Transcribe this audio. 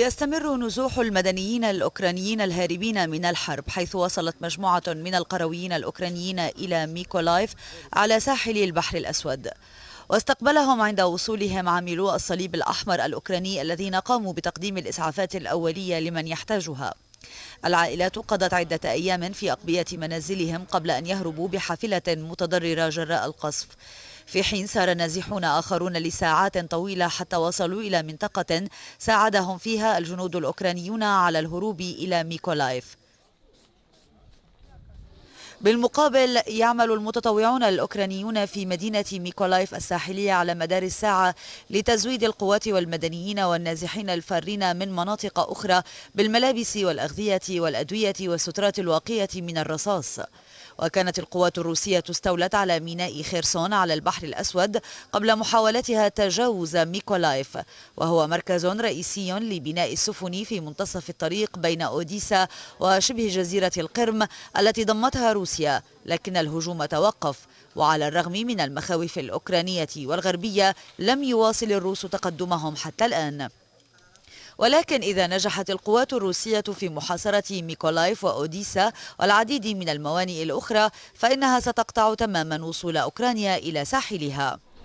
يستمر نزوح المدنيين الأوكرانيين الهاربين من الحرب حيث وصلت مجموعة من القرويين الأوكرانيين إلى ميكولايف على ساحل البحر الأسود واستقبلهم عند وصولهم عاملو الصليب الأحمر الأوكراني الذين قاموا بتقديم الإسعافات الأولية لمن يحتاجها العائلات قضت عدة أيام في أقبية منازلهم قبل أن يهربوا بحافلة متضررة جراء القصف في حين سار نازحون آخرون لساعات طويلة حتى وصلوا إلى منطقة ساعدهم فيها الجنود الأوكرانيون على الهروب إلى ميكولايف بالمقابل يعمل المتطوعون الأوكرانيون في مدينة ميكولايف الساحلية على مدار الساعة لتزويد القوات والمدنيين والنازحين الفارين من مناطق أخرى بالملابس والأغذية والأدوية والسترات الواقية من الرصاص وكانت القوات الروسية استولت على ميناء خيرسون على البحر الأسود قبل محاولتها تجاوز ميكولايف وهو مركز رئيسي لبناء السفن في منتصف الطريق بين أوديسا وشبه جزيرة القرم التي ضمتها روسيا لكن الهجوم توقف وعلى الرغم من المخاوف الأوكرانية والغربية لم يواصل الروس تقدمهم حتى الآن ولكن إذا نجحت القوات الروسية في محاصرة ميكولايف وأوديسا والعديد من الموانئ الأخرى فإنها ستقطع تماما وصول أوكرانيا إلى ساحلها